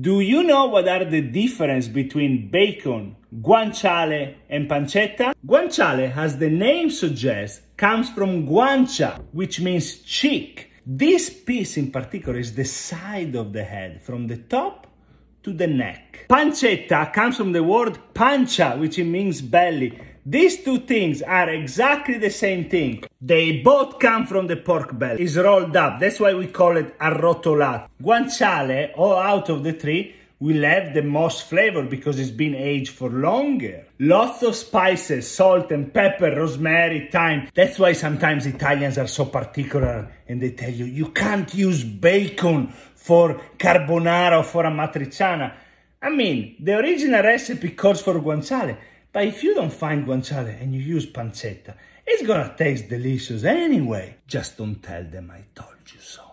Do you know what are the difference between bacon, guanciale and pancetta? Guanciale, as the name suggests, comes from guancia, which means cheek. This piece in particular is the side of the head, from the top to the neck. Pancetta comes from the word pancia, which means belly. These two things are exactly the same thing. They both come from the pork belly. It's rolled up. That's why we call it arrotolato. Guanciale, all out of the tree, will have the most flavor because it's been aged for longer. Lots of spices, salt and pepper, rosemary, thyme. That's why sometimes Italians are so particular and they tell you, you can't use bacon for carbonara or for amatriciana. I mean, the original recipe calls for guanciale, but if you don't find guanciale and you use pancetta, it's gonna taste delicious anyway. Just don't tell them I told you so.